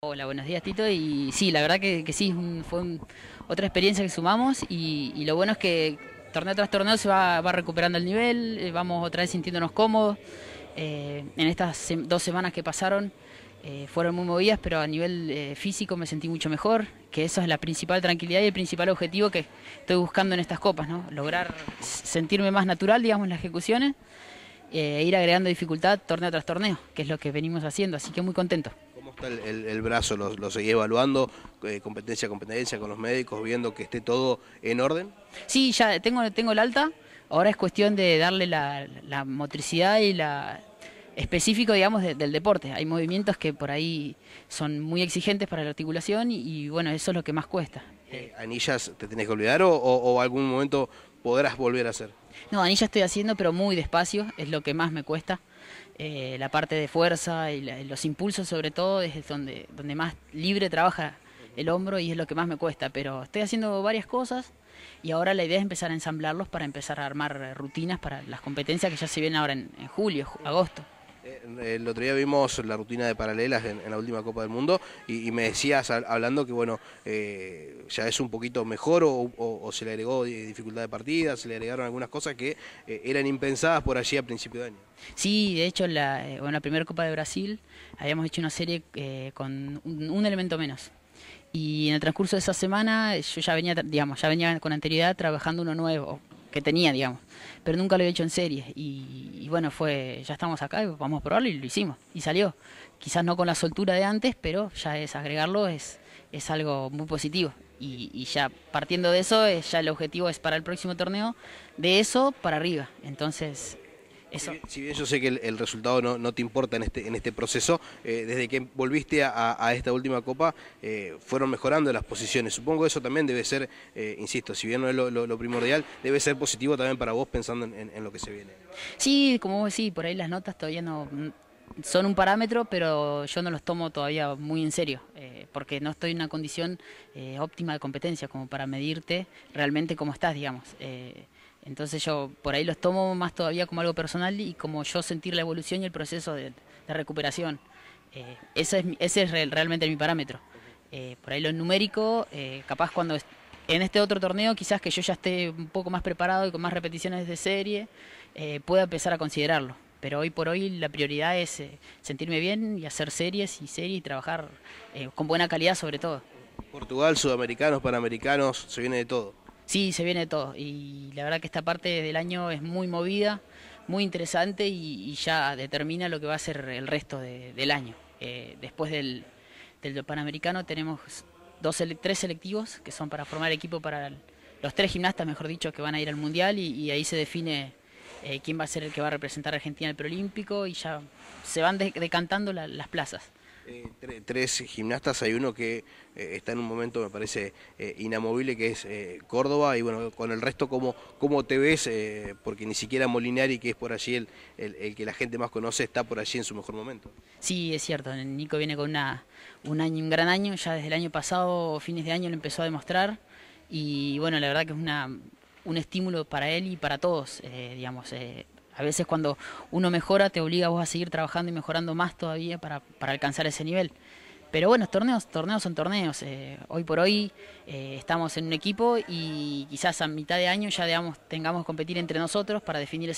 Hola, buenos días Tito. Y sí, la verdad que, sí, fue otra experiencia que sumamos y, lo bueno es que torneo tras torneo se va, recuperando el nivel, eh, vamos otra vez sintiéndonos cómodos. Eh, en estas dos semanas que pasaron eh, fueron muy movidas, pero a nivel físico me sentí mucho mejor, que eso es la principal tranquilidad y el principal objetivo que estoy buscando en estas copas, Lograr sentirme más natural, digamos, en las ejecuciones e ir agregando dificultad torneo tras torneo, que es lo que venimos haciendo, así que muy contento. El, brazo lo, lo, seguí evaluando, eh, competencia competencia con los médicos, viendo que esté todo en orden. Sí, ya tengo, tengo el alta. Ahora es cuestión de darle la, motricidad y la específico, digamos, del deporte. Hay movimientos que por ahí son muy exigentes para la articulación y, bueno, eso es lo que más cuesta. Eh, ¿Anillas te tenés que olvidar o algún momento podrás volver a hacer? No, ya estoy haciendo, pero muy despacio, es lo que más me cuesta. Eh, la parte de fuerza y los impulsos sobre todo es donde, donde más libre trabaja el hombro y es lo que más me cuesta, pero estoy haciendo varias cosas y ahora la idea es empezar a ensamblarlos para empezar a armar rutinas para las competencias que ya se vienen ahora en julio, agosto. Eh, el otro día vimos la rutina de paralelas en, la última Copa del Mundo y, me decías hablando que bueno, eh, ya es un poquito mejor o, se le agregó dificultad de partida, se le agregaron algunas cosas que eh, eran impensadas por allí a principio de año. Sí, de hecho, en la, primera Copa de Brasil habíamos hecho una serie con un, elemento menos. Y en el transcurso de esa semana yo ya venía, digamos, ya venía con anterioridad trabajando uno nuevo, que tenía, digamos. Pero nunca lo he hecho en serie. Y, bueno, fue, ya estamos acá, y vamos a probarlo y lo hicimos. Y salió. Quizás no con la soltura de antes, pero ya es agregarlo, es, es algo muy positivo. Y, ya partiendo de eso, ya el objetivo es para el próximo torneo, de eso para arriba. Entonces, si, bien, yo sé que el, resultado no, te importa en este, en este proceso, eh, desde que volviste a, esta última copa eh, fueron mejorando las posiciones. Supongo que eso también debe ser, eh, insisto, si bien no es lo, primordial, debe ser positivo también para vos pensando en, lo que se viene. Sí, como vos decís, por ahí las notas todavía no son un parámetro, pero yo no los tomo todavía muy en serio, porque no estoy en una condición óptima de competencia como para medirte realmente cómo estás, digamos. Entonces yo por ahí los tomo más todavía como algo personal y como yo sentir la evolución y el proceso de, recuperación. Eh, ese es, realmente mi parámetro. Eh, por ahí lo numérico, eh, capaz cuando en este otro torneo, quizás que yo ya esté un poco más preparado y con más repeticiones de serie, pueda empezar a considerarlo. Pero hoy por hoy la prioridad es sentirme bien y hacer series y series y trabajar con buena calidad sobre todo. Portugal, sudamericanos, panamericanos, se viene de todo. Sí, se viene todo y la verdad que esta parte del año es muy movida, muy interesante y, ya determina lo que va a ser el resto del año. Eh, después del, del Panamericano tenemos dos, tres selectivos que son para formar equipo para los tres gimnastas, mejor dicho, que van a ir al Mundial y, ahí se define eh, quién va a ser el que va a representar a Argentina en el Preolímpico y ya se van decantando las plazas. Eh, tres gimnastas, hay uno que eh, está en un momento, me parece, eh, inamovible, que es Córdoba, y bueno, con el resto, ¿cómo, cómo te ves? porque ni siquiera Molinari, que es por allí el, el, que la gente más conoce, está por allí en su mejor momento. Sí, es cierto, Nico viene con una, un, año, un gran año, ya desde el año pasado, fines de año, lo empezó a demostrar, y bueno, la verdad que es una, un estímulo para él y para todos, digamos a veces cuando uno mejora te obliga a seguir trabajando y mejorando más todavía para, alcanzar ese nivel. Pero bueno, torneos, torneos son torneos. Eh, hoy por hoy eh, estamos en un equipo y quizás a mitad de año ya tengamos que competir entre nosotros para definir esa...